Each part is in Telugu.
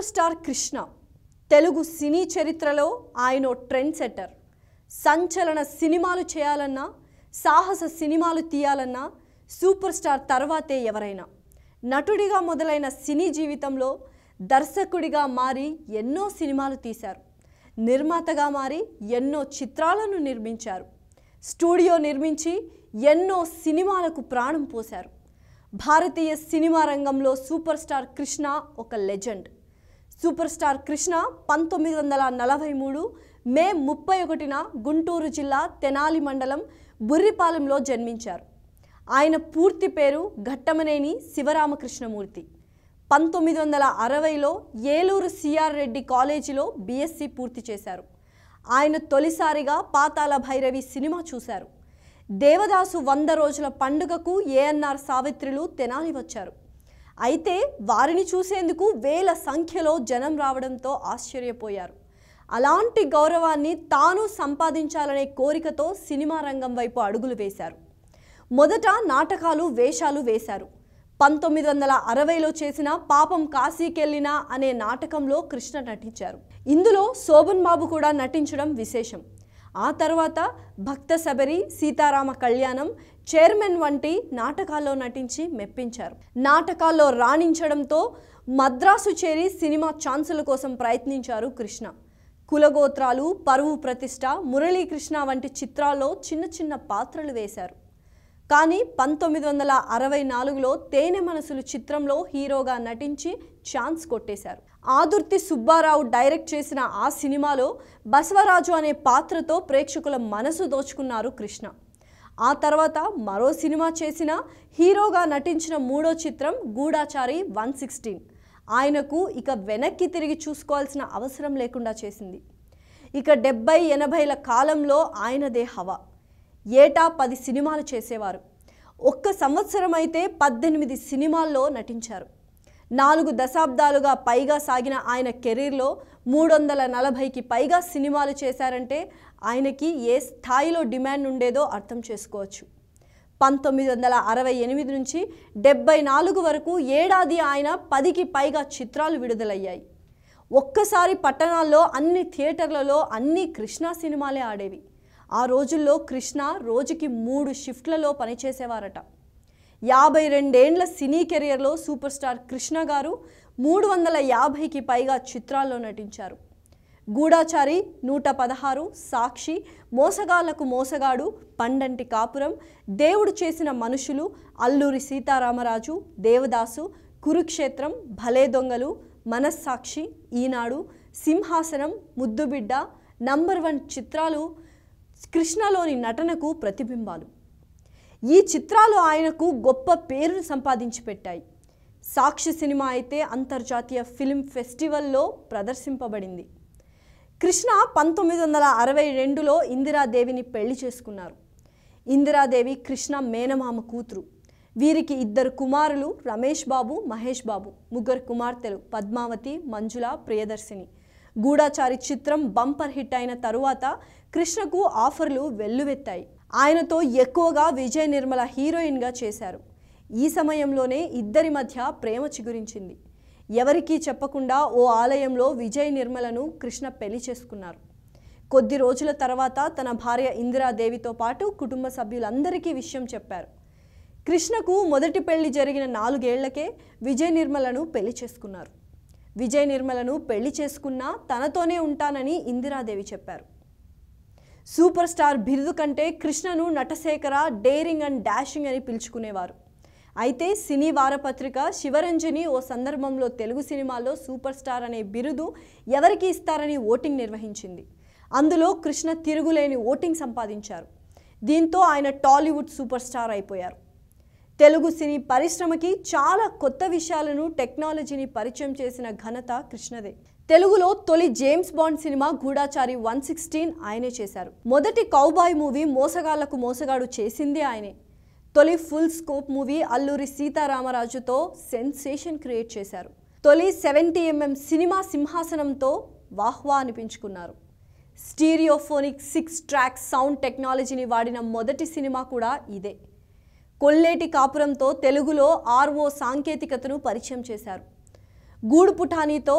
సూపర్ స్టార్ కృష్ణ తెలుగు సినీ చరిత్రలో ఆయన ట్రెండ్ సెట్టర్ సంచలన సినిమాలు చేయాలన్నా సాహస సినిమాలు తీయాలన్నా సూపర్ స్టార్ తర్వాతే ఎవరైనా నటుడిగా మొదలైన సినీ జీవితంలో దర్శకుడిగా మారి ఎన్నో సినిమాలు తీశారు నిర్మాతగా మారి ఎన్నో చిత్రాలను నిర్మించారు స్టూడియో నిర్మించి ఎన్నో సినిమాలకు ప్రాణం పోశారు భారతీయ సినిమా రంగంలో సూపర్ స్టార్ కృష్ణ ఒక లెజెండ్ సూపర్ స్టార్ కృష్ణ పంతొమ్మిది వందల నలభై మూడు మే ముప్పై ఒకటిన గుంటూరు జిల్లా తెనాలి మండలం బుర్రిపాలెంలో జన్మించారు ఆయన పూర్తి పేరు ఘట్టమనేని శివరామకృష్ణమూర్తి పంతొమ్మిది వందల అరవైలో ఏలూరు సిఆర్ రెడ్డి కాలేజీలో బీఎస్సీ పూర్తి చేశారు ఆయన తొలిసారిగా పాతాల భైరవి సినిమా చూశారు దేవదాసు వంద రోజుల పండుగకు ఏఎన్ఆర్ సావిత్రులు తెనాలి వచ్చారు అయితే వారిని చూసేందుకు వేల సంఖ్యలో జనం రావడంతో ఆశ్చర్యపోయారు అలాంటి గౌరవాన్ని తాను సంపాదించాలనే కోరికతో సినిమా రంగం వైపు అడుగులు వేశారు మొదట నాటకాలు వేషాలు వేశారు పంతొమ్మిది వందల అరవైలో చేసిన పాపం కాశీకెళ్ళినా అనే నాటకంలో కృష్ణ నటించారు ఇందులో శోభన్ బాబు కూడా నటించడం విశేషం ఆ తర్వాత భక్త శబరి సీతారామ కళ్యాణం చైర్మన్ వంటి నాటకాల్లో నటించి మెప్పించారు నాటకాల్లో రాణించడంతో మద్రాసు చేరి సినిమా ఛాన్సుల కోసం ప్రయత్నించారు కృష్ణ కులగోత్రాలు పరువు ప్రతిష్ట మురళీకృష్ణ వంటి చిత్రాల్లో చిన్న చిన్న పాత్రలు వేశారు కానీ పంతొమ్మిది వందల అరవై నాలుగులో తేనె మనసులు చిత్రంలో హీరోగా నటించి ఛాన్స్ కొట్టేశారు ఆదుర్తి సుబ్బారావు డైరెక్ట్ చేసిన ఆ సినిమాలో బసవరాజు అనే పాత్రతో ప్రేక్షకుల మనసు దోచుకున్నారు కృష్ణ ఆ తర్వాత మరో సినిమా చేసిన హీరోగా నటించిన మూడో చిత్రం గూఢాచారి వన్ సిక్స్టీన్ ఆయనకు ఇక వెనక్కి తిరిగి చూసుకోవాల్సిన అవసరం లేకుండా చేసింది ఇక డెబ్బై ఎనభైల కాలంలో ఆయనదే హవా ఏటా పది సినిమాలు చేసేవారు ఒక్క సంవత్సరం అయితే పద్దెనిమిది సినిమాల్లో నటించారు నాలుగు దశాబ్దాలుగా పైగా సాగిన ఆయన కెరీర్లో మూడు వందల నలభైకి పైగా సినిమాలు చేశారంటే ఆయనకి ఏ స్థాయిలో డిమాండ్ ఉండేదో అర్థం చేసుకోవచ్చు పంతొమ్మిది వందల అరవై ఎనిమిది నుంచి డెబ్బై నాలుగు వరకు ఏడాది ఆయన పదికి పైగా చిత్రాలు విడుదలయ్యాయి ఒక్కసారి పట్టణాల్లో అన్ని థియేటర్లలో అన్ని కృష్ణ సినిమాలే ఆడేవి ఆ రోజుల్లో కృష్ణ రోజుకి మూడు షిఫ్ట్లలో పనిచేసేవారట యాభై రెండేండ్ల సినీ కెరియర్లో సూపర్ స్టార్ కృష్ణ గారు మూడు వందల యాభైకి పైగా చిత్రాల్లో నటించారు గూఢాచారి నూట పదహారు సాక్షి మోసగాళ్లకు మోసగాడు పండంటి కాపురం దేవుడు చేసిన మనుషులు అల్లూరి సీతారామరాజు దేవదాసు కురుక్షేత్రం భలే దొంగలు మనస్సాక్షి ఈనాడు సింహాసనం ముద్దుబిడ్డ నంబర్ వన్ చిత్రాలు కృష్ణలోని నటనకు ప్రతిబింబాలు ఈ చిత్రాలు ఆయనకు గొప్ప పేరును సంపాదించి పెట్టాయి సాక్షి సినిమా అయితే అంతర్జాతీయ ఫిల్మ్ ఫెస్టివల్లో ప్రదర్శింపబడింది కృష్ణ పంతొమ్మిది వందల అరవై రెండులో ఇందిరాదేవిని పెళ్లి చేసుకున్నారు ఇందిరాదేవి కృష్ణ మేనమామ కూతురు వీరికి ఇద్దరు కుమారులు రమేష్ బాబు మహేష్ బాబు ముగ్గురు కుమార్తెలు పద్మావతి మంజుల ప్రియదర్శిని గూఢాచారి చిత్రం బంపర్ హిట్ అయిన తరువాత కృష్ణకు ఆఫర్లు వెల్లువెత్తాయి ఆయనతో ఎక్కువగా విజయ నిర్మల హీరోయిన్గా చేశారు ఈ సమయంలోనే ఇద్దరి మధ్య ప్రేమ చిగురించింది ఎవరికీ చెప్పకుండా ఓ ఆలయంలో విజయ్ నిర్మలను కృష్ణ పెళ్లి చేసుకున్నారు కొద్ది రోజుల తర్వాత తన భార్య ఇందిరాదేవితో పాటు కుటుంబ సభ్యులందరికీ విషయం చెప్పారు కృష్ణకు మొదటి పెళ్లి జరిగిన నాలుగేళ్లకే విజయ నిర్మలను పెళ్లి చేసుకున్నారు విజయ నిర్మలను పెళ్లి చేసుకున్నా తనతోనే ఉంటానని ఇందిరాదేవి చెప్పారు సూపర్ స్టార్ బిరుదు కంటే కృష్ణను నటశేఖర డేరింగ్ అండ్ డాషింగ్ అని పిలుచుకునేవారు అయితే సినీ వారపత్రిక శివరంజని ఓ సందర్భంలో తెలుగు సినిమాలో సూపర్ స్టార్ అనే బిరుదు ఎవరికి ఇస్తారని ఓటింగ్ నిర్వహించింది అందులో కృష్ణ తిరుగులేని ఓటింగ్ సంపాదించారు దీంతో ఆయన టాలీవుడ్ సూపర్ స్టార్ అయిపోయారు తెలుగు సినీ పరిశ్రమకి చాలా కొత్త విషయాలను టెక్నాలజీని పరిచయం చేసిన ఘనత కృష్ణదే తెలుగులో తొలి James Bond cinema Gudachari one sixteen ఆయనే చేశారు మొదటి కౌబాయ్ మూవీ మోసగాళ్లకు మోసగాడు చేసిందే ఆయనే తొలి ఫుల్ స్కోప్ మూవీ అల్లూరి సీతారామరాజుతో సెన్సేషన్ క్రియేట్ చేశారు తొలి సెవెంటీ ఎంఎం సినిమా సింహాసనంతో వాహ్వా అనిపించుకున్నారు స్టీరియోఫోనిక్ సిక్స్ ట్రాక్ సౌండ్ టెక్నాలజీని వాడిన మొదటి సినిమా కూడా ఇదే కొల్లేటి కాపురంతో తెలుగులో ఆర్ఓ సాంకేతికతను పరిచయం చేశారు గూడు పుఠానీతో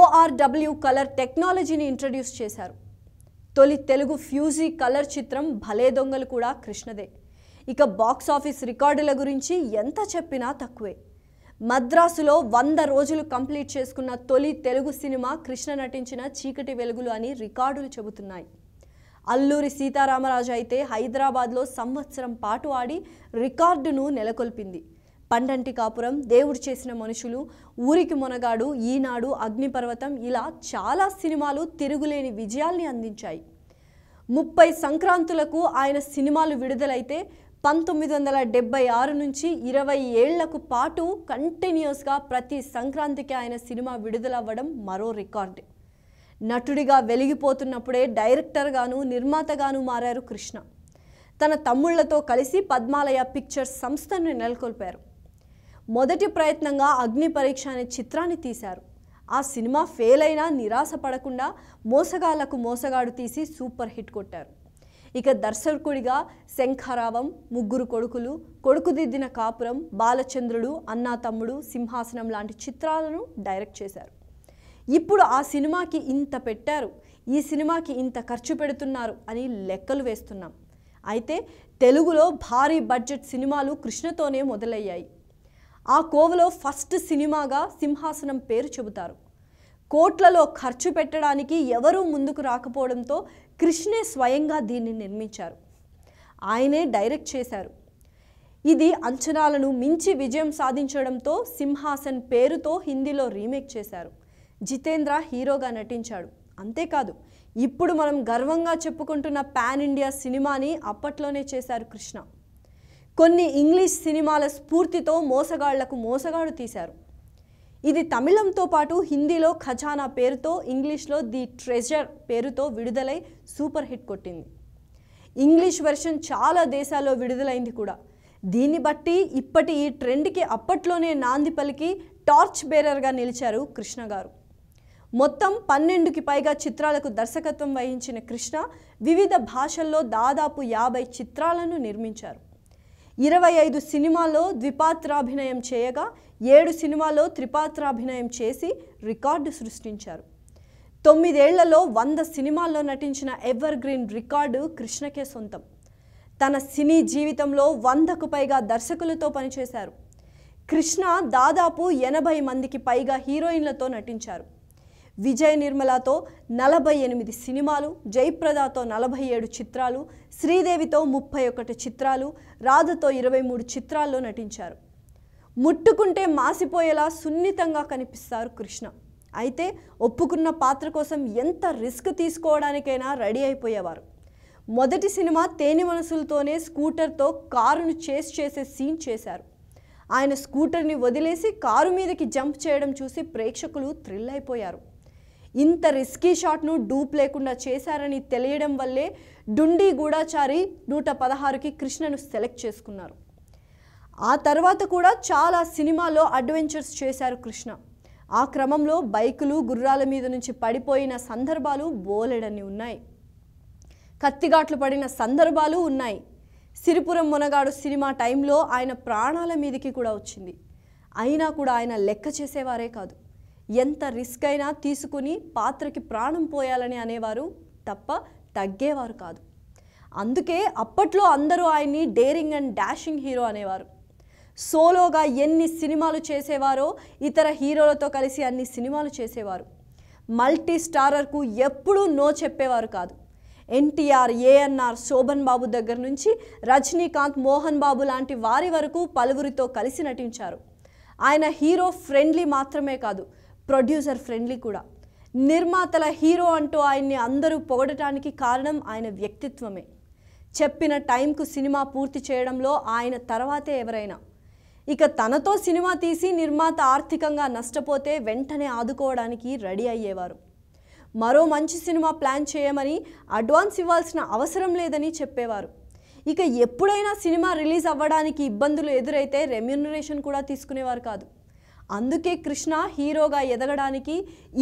ఓఆర్డబ్ల్యూ కలర్ టెక్నాలజీని ఇంట్రడ్యూస్ చేశారు తొలి తెలుగు ఫ్యూజీ కలర్ చిత్రం భలే దొంగలు కూడా కృష్ణదే ఇక బాక్స్ ఆఫీస్ రికార్డుల గురించి ఎంత చెప్పినా తక్కువే మద్రాసులో వంద రోజులు కంప్లీట్ చేసుకున్న తొలి తెలుగు సినిమా కృష్ణ నటించిన చీకటి వెలుగులు అని రికార్డులు చెబుతున్నాయి అల్లూరి సీతారామరాజు అయితే హైదరాబాద్లో సంవత్సరం పాటు ఆడి రికార్డును నెలకొల్పింది పండంటి కాపురం దేవుడు చేసిన మనుషులు ఊరికి మొనగాడు ఈనాడు అగ్నిపర్వతం ఇలా చాలా సినిమాలు తిరుగులేని విజయాల్ని అందించాయి ముప్పై సంక్రాంతులకు ఆయన సినిమాలు విడుదలైతే పంతొమ్మిది వందల డెబ్బై ఆరు నుంచి ఇరవై ఏళ్లకు పాటు కంటిన్యూస్గా ప్రతి సంక్రాంతికి ఆయన సినిమా విడుదలవ్వడం మరో రికార్డ్ నటుడిగా వెలిగిపోతున్నప్పుడే డైరెక్టర్గాను నిర్మాతగాను మారారు కృష్ణ తన తమ్ముళ్లతో కలిసి పద్మాలయ పిక్చర్స్ సంస్థను నెలకొల్పారు మొదటి ప్రయత్నంగా అగ్ని పరీక్ష అనే చిత్రాన్ని తీశారు ఆ సినిమా ఫెయిల్ అయినా నిరాశ పడకుండా మోసగాళ్లకు మోసగాడు తీసి సూపర్ హిట్ కొట్టారు ఇక దర్శకుడిగా శంఖారావం ముగ్గురు కొడుకులు కొడుకుదిద్దిన కాపురం బాలచంద్రుడు అన్నా తమ్ముడు సింహాసనం లాంటి చిత్రాలను డైరెక్ట్ చేశారు ఇప్పుడు ఆ సినిమాకి ఇంత పెట్టారు ఈ సినిమాకి ఇంత ఖర్చు పెడుతున్నారు అని లెక్కలు వేస్తున్నాం అయితే తెలుగులో భారీ బడ్జెట్ సినిమాలు కృష్ణతోనే మొదలయ్యాయి ఆ కోవలో ఫస్ట్ సినిమాగా సింహాసనం పేరు చెబుతారు కోట్లలో ఖర్చు పెట్టడానికి ఎవరూ ముందుకు రాకపోవడంతో కృష్ణే స్వయంగా దీన్ని నిర్మించారు ఆయనే డైరెక్ట్ చేశారు ఇది అంచనాలను మించి విజయం సాధించడంతో సింహాసన్ పేరుతో హిందీలో రీమేక్ చేశారు జితేంద్ర హీరోగా నటించాడు అంతేకాదు ఇప్పుడు మనం గర్వంగా చెప్పుకుంటున్న పాన్ ఇండియా సినిమాని అప్పట్లోనే చేశారు కృష్ణ కొన్ని ఇంగ్లీష్ సినిమాల స్ఫూర్తితో మోసగాళ్లకు మోసగాడు తీశారు ఇది తమిళంతో పాటు హిందీలో ఖజానా పేరుతో ఇంగ్లీష్లో ది ట్రెజర్ పేరుతో విడుదలై సూపర్ హిట్ కొట్టింది ఇంగ్లీష్ వెర్షన్ చాలా దేశాల్లో విడుదలైంది కూడా దీన్ని బట్టి ఇప్పటి ఈ ట్రెండ్కి అప్పట్లోనే నాంది పలికి టార్చ్ బేరర్గా నిలిచారు కృష్ణ గారు మొత్తం పన్నెండుకి పైగా చిత్రాలకు దర్శకత్వం వహించిన కృష్ణ వివిధ భాషల్లో దాదాపు యాభై చిత్రాలను నిర్మించారు ఇరవై ఐదు సినిమాల్లో ద్విపాత్రాభినయం చేయగా ఏడు సినిమాలో త్రిపాత్రాభినయం చేసి రికార్డు సృష్టించారు తొమ్మిదేళ్లలో వంద సినిమాల్లో నటించిన ఎవర్ గ్రీన్ రికార్డు కృష్ణకే సొంతం తన సినీ జీవితంలో వందకు పైగా దర్శకులతో పనిచేశారు కృష్ణ దాదాపు ఎనభై మందికి పైగా హీరోయిన్లతో నటించారు విజయ్ నిర్మలతో నలభై ఎనిమిది సినిమాలు జయప్రదతో నలభై ఏడు చిత్రాలు శ్రీదేవితో ముప్పై ఒకటి చిత్రాలు రాధతో ఇరవై మూడు చిత్రాల్లో నటించారు ముట్టుకుంటే మాసిపోయేలా సున్నితంగా కనిపిస్తారు కృష్ణ అయితే ఒప్పుకున్న పాత్ర కోసం ఎంత రిస్క్ తీసుకోవడానికైనా రెడీ అయిపోయేవారు మొదటి సినిమా తేని మనసులతోనే స్కూటర్తో కారును చేస్ చేసే సీన్ చేశారు ఆయన స్కూటర్ని వదిలేసి కారు మీదకి జంప్ చేయడం చూసి ప్రేక్షకులు థ్రిల్ అయిపోయారు ఇంత రిస్కీ షాట్ను డూప్ లేకుండా చేశారని తెలియడం వల్లే డుండి గూఢాచారి నూట పదహారుకి కృష్ణను సెలెక్ట్ చేసుకున్నారు ఆ తర్వాత కూడా చాలా సినిమాలో అడ్వెంచర్స్ చేశారు కృష్ణ ఆ క్రమంలో బైకులు గుర్రాల మీద నుంచి పడిపోయిన సందర్భాలు బోలెడని ఉన్నాయి కత్తిగాట్లు పడిన సందర్భాలు ఉన్నాయి సిరిపురం మునగాడు సినిమా టైంలో ఆయన ప్రాణాల మీదకి కూడా వచ్చింది అయినా కూడా ఆయన లెక్క చేసేవారే కాదు ఎంత రిస్క్ అయినా తీసుకుని పాత్రకి ప్రాణం పోయాలని అనేవారు తప్ప తగ్గేవారు కాదు అందుకే అప్పట్లో అందరూ ఆయన్ని డేరింగ్ అండ్ డాషింగ్ హీరో అనేవారు సోలోగా ఎన్ని సినిమాలు చేసేవారో ఇతర హీరోలతో కలిసి అన్ని సినిమాలు చేసేవారు మల్టీ స్టారర్కు ఎప్పుడూ నో చెప్పేవారు కాదు ఎన్టీఆర్ ఏఎన్ఆర్ శోభన్ బాబు దగ్గర నుంచి రజనీకాంత్ మోహన్ బాబు లాంటి వారి వరకు పలువురితో కలిసి నటించారు ఆయన హీరో ఫ్రెండ్లీ మాత్రమే కాదు ప్రొడ్యూసర్ ఫ్రెండ్లీ కూడా నిర్మాతల హీరో అంటూ ఆయన్ని అందరూ పొగడటానికి కారణం ఆయన వ్యక్తిత్వమే చెప్పిన టైంకు సినిమా పూర్తి చేయడంలో ఆయన తర్వాతే ఎవరైనా ఇక తనతో సినిమా తీసి నిర్మాత ఆర్థికంగా నష్టపోతే వెంటనే ఆదుకోవడానికి రెడీ అయ్యేవారు మరో మంచి సినిమా ప్లాన్ చేయమని అడ్వాన్స్ ఇవ్వాల్సిన అవసరం లేదని చెప్పేవారు ఇక ఎప్పుడైనా సినిమా రిలీజ్ అవ్వడానికి ఇబ్బందులు ఎదురైతే రెమ్యునరేషన్ కూడా తీసుకునేవారు కాదు అందుకే కృష్ణ హీరోగా ఎదగడానికి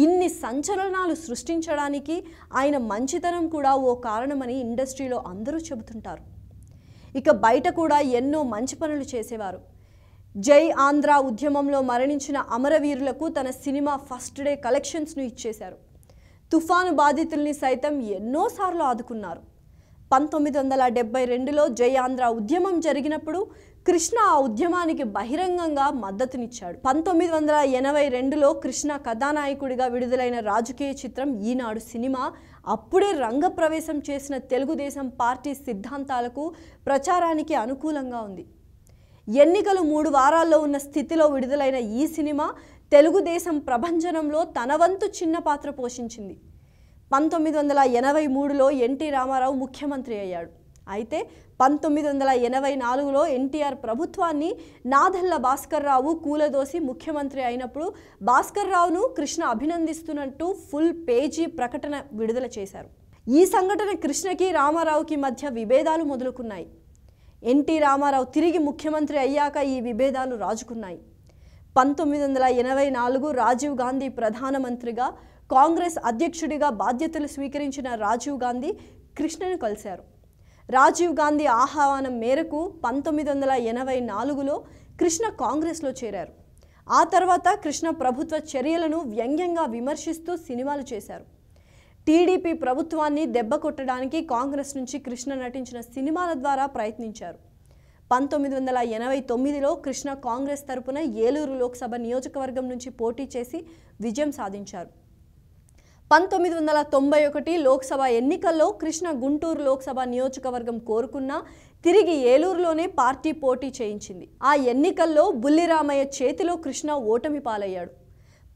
ఇన్ని సంచలనాలు సృష్టించడానికి ఆయన మంచితనం కూడా ఓ కారణమని ఇండస్ట్రీలో అందరూ చెబుతుంటారు ఇక బయట కూడా ఎన్నో మంచి పనులు చేసేవారు జై ఆంధ్ర ఉద్యమంలో మరణించిన అమరవీరులకు తన సినిమా ఫస్ట్ డే కలెక్షన్స్ను ఇచ్చేశారు తుఫాను బాధితుల్ని సైతం ఎన్నోసార్లు ఆదుకున్నారు పంతొమ్మిది వందల డెబ్బై రెండులో జై ఆంధ్ర ఉద్యమం జరిగినప్పుడు కృష్ణ ఆ ఉద్యమానికి బహిరంగంగా మద్దతునిచ్చాడు పంతొమ్మిది వందల ఎనభై రెండులో కృష్ణ కథానాయకుడిగా విడుదలైన రాజకీయ చిత్రం ఈనాడు సినిమా అప్పుడే రంగప్రవేశం చేసిన తెలుగుదేశం పార్టీ సిద్ధాంతాలకు ప్రచారానికి అనుకూలంగా ఉంది ఎన్నికలు మూడు వారాల్లో ఉన్న స్థితిలో విడుదలైన ఈ సినిమా తెలుగుదేశం ప్రభంజనంలో తన వంతు చిన్న పాత్ర పోషించింది పంతొమ్మిది వందల ఎనభై మూడులో ఎన్టీ రామారావు ముఖ్యమంత్రి అయ్యాడు అయితే పంతొమ్మిది వందల ఎనభై నాలుగులో ఎన్టీఆర్ ప్రభుత్వాన్ని నాదల్ల భాస్కర్ రావు కూలదోసి ముఖ్యమంత్రి అయినప్పుడు భాస్కర్ రావును కృష్ణ అభినందిస్తున్నట్టు ఫుల్ పేజీ ప్రకటన విడుదల చేశారు ఈ సంఘటన కృష్ణకి రామారావుకి మధ్య విభేదాలు మొదలుకున్నాయి ఎన్టీ రామారావు తిరిగి ముఖ్యమంత్రి అయ్యాక ఈ విభేదాలు రాజుకున్నాయి పంతొమ్మిది వందల ఎనభై నాలుగు రాజీవ్ గాంధీ ప్రధానమంత్రిగా కాంగ్రెస్ అధ్యక్షుడిగా బాధ్యతలు స్వీకరించిన రాజీవ్ గాంధీ కృష్ణను కలిశారు రాజీవ్ గాంధీ ఆహ్వానం మేరకు పంతొమ్మిది వందల ఎనభై నాలుగులో కృష్ణ కాంగ్రెస్లో చేరారు ఆ తర్వాత కృష్ణ ప్రభుత్వ చర్యలను వ్యంగ్యంగా విమర్శిస్తూ సినిమాలు చేశారు టీడీపీ ప్రభుత్వాన్ని దెబ్బ కొట్టడానికి కాంగ్రెస్ నుంచి కృష్ణ నటించిన సినిమాల ద్వారా ప్రయత్నించారు పంతొమ్మిది వందల ఎనభై తొమ్మిదిలో కృష్ణ కాంగ్రెస్ తరపున ఏలూరు లోక్సభ నియోజకవర్గం నుంచి పోటీ చేసి విజయం సాధించారు పంతొమ్మిది వందల తొంభై ఒకటి లోక్సభ ఎన్నికల్లో కృష్ణ గుంటూరు లోక్సభ నియోజకవర్గం కోరుకున్న తిరిగి ఏలూరులోనే పార్టీ పోటీ చేయించింది ఆ ఎన్నికల్లో బుల్లిరామయ్య చేతిలో కృష్ణ ఓటమి పాలయ్యాడు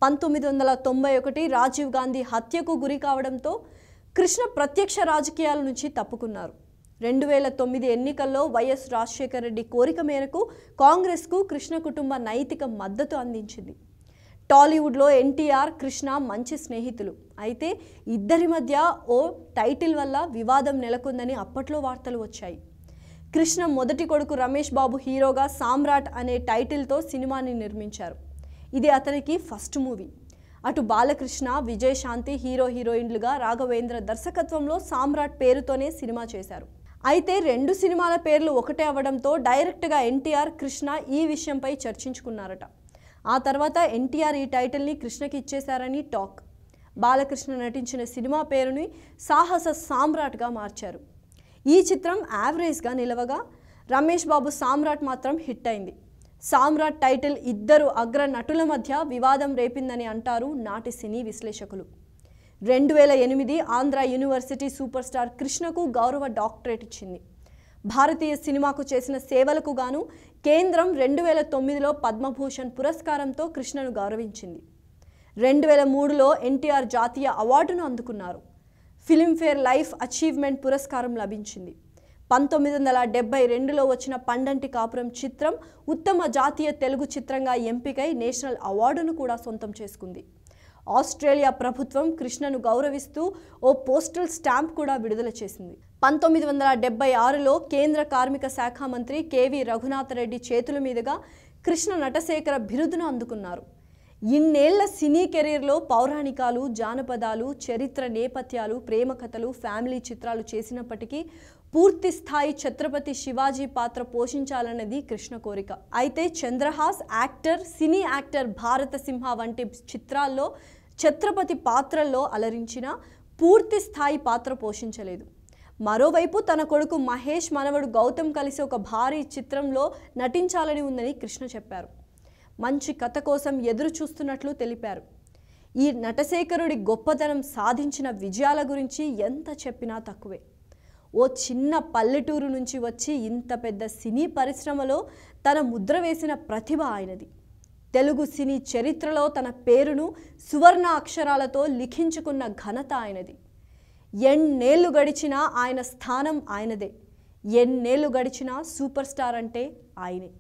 పంతొమ్మిది వందల తొంభై ఒకటి రాజీవ్ గాంధీ హత్యకు గురి కావడంతో కృష్ణ ప్రత్యక్ష రాజకీయాల నుంచి తప్పుకున్నారు రెండు వేల తొమ్మిది ఎన్నికల్లో వైఎస్ రాజశేఖర రెడ్డి కోరిక మేరకు కాంగ్రెస్కు కృష్ణ కుటుంబ నైతిక మద్దతు అందించింది టాలీవుడ్లో ఎన్టీఆర్ కృష్ణ మంచి స్నేహితులు అయితే ఇద్దరి మధ్య ఓ టైటిల్ వల్ల వివాదం నెలకొందని అప్పట్లో వార్తలు వచ్చాయి కృష్ణ మొదటి కొడుకు రమేష్ బాబు హీరోగా సామ్రాట్ అనే టైటిల్తో సినిమాని నిర్మించారు ఇది అతనికి ఫస్ట్ మూవీ అటు బాలకృష్ణ విజయశాంతి హీరో హీరోయిన్లుగా రాఘవేంద్ర దర్శకత్వంలో సామ్రాట్ పేరుతోనే సినిమా చేశారు అయితే రెండు సినిమాల పేర్లు ఒకటే అవడంతో డైరెక్ట్గా ఎన్టీఆర్ కృష్ణ ఈ విషయంపై చర్చించుకున్నారట ఆ తర్వాత ఎన్టీఆర్ ఈ టైటిల్ని కృష్ణకి ఇచ్చేశారని టాక్ బాలకృష్ణ నటించిన సినిమా పేరుని సాహస సామ్రాట్గా మార్చారు ఈ చిత్రం యావరేజ్గా నిలవగా రమేష్ బాబు సామ్రాట్ మాత్రం హిట్ అయింది సామ్రాట్ టైటిల్ ఇద్దరు అగ్ర నటుల మధ్య వివాదం రేపిందని అంటారు నాటి సినీ విశ్లేషకులు రెండు వేల ఎనిమిది ఆంధ్ర యూనివర్సిటీ సూపర్ స్టార్ కృష్ణకు గౌరవ డాక్టరేట్ ఇచ్చింది భారతీయ సినిమాకు చేసిన సేవలకు గాను కేంద్రం రెండు వేల తొమ్మిదిలో పద్మభూషణ్ పురస్కారంతో కృష్ణను గౌరవించింది రెండు వేల మూడులో ఎన్టీఆర్ జాతీయ అవార్డును అందుకున్నారు ఫిలింఫేర్ లైఫ్ అచీవ్మెంట్ పురస్కారం లభించింది పంతొమ్మిది వందల డెబ్బై రెండులో వచ్చిన పండంటి కాపురం చిత్రం ఉత్తమ జాతీయ తెలుగు చిత్రంగా ఎంపికై నేషనల్ అవార్డును కూడా సొంతం చేసుకుంది ఆస్ట్రేలియా ప్రభుత్వం కృష్ణను గౌరవిస్తూ ఓ పోస్టల్ స్టాంప్ కూడా విడుదల చేసింది పంతొమ్మిది వందల డెబ్బై ఆరులో కేంద్ర కార్మిక శాఖ మంత్రి కేవి రఘునాథరెడ్డి చేతుల మీదుగా కృష్ణ నటశేఖర బిరుదును అందుకున్నారు ఇన్నేళ్ల సినీ కెరీర్లో పౌరాణికాలు జానపదాలు చరిత్ర నేపథ్యాలు ప్రేమ కథలు ఫ్యామిలీ చిత్రాలు చేసినప్పటికీ పూర్తి స్థాయి ఛత్రపతి శివాజీ పాత్ర పోషించాలన్నది కృష్ణ కోరిక అయితే చంద్రహాస్ యాక్టర్ సినీ యాక్టర్ భారత సింహ వంటి చిత్రాల్లో ఛత్రపతి పాత్రల్లో అలరించిన పూర్తి స్థాయి పాత్ర పోషించలేదు మరోవైపు తన కొడుకు మహేష్ మనవడు గౌతమ్ కలిసి ఒక భారీ చిత్రంలో నటించాలని ఉందని కృష్ణ చెప్పారు మంచి కథ కోసం ఎదురు చూస్తున్నట్లు తెలిపారు ఈ నటశేఖరుడి గొప్పతనం సాధించిన విజయాల గురించి ఎంత చెప్పినా తక్కువే ఓ చిన్న పల్లెటూరు నుంచి వచ్చి ఇంత పెద్ద సినీ పరిశ్రమలో తన ముద్ర వేసిన ప్రతిభ ఆయనది తెలుగు సినీ చరిత్రలో తన పేరును సువర్ణ అక్షరాలతో లిఖించుకున్న ఘనత ఆయనది ఎన్నేళ్ళు గడిచినా ఆయన స్థానం ఆయనదే ఎన్నేళ్ళు గడిచినా సూపర్ స్టార్ అంటే ఆయనే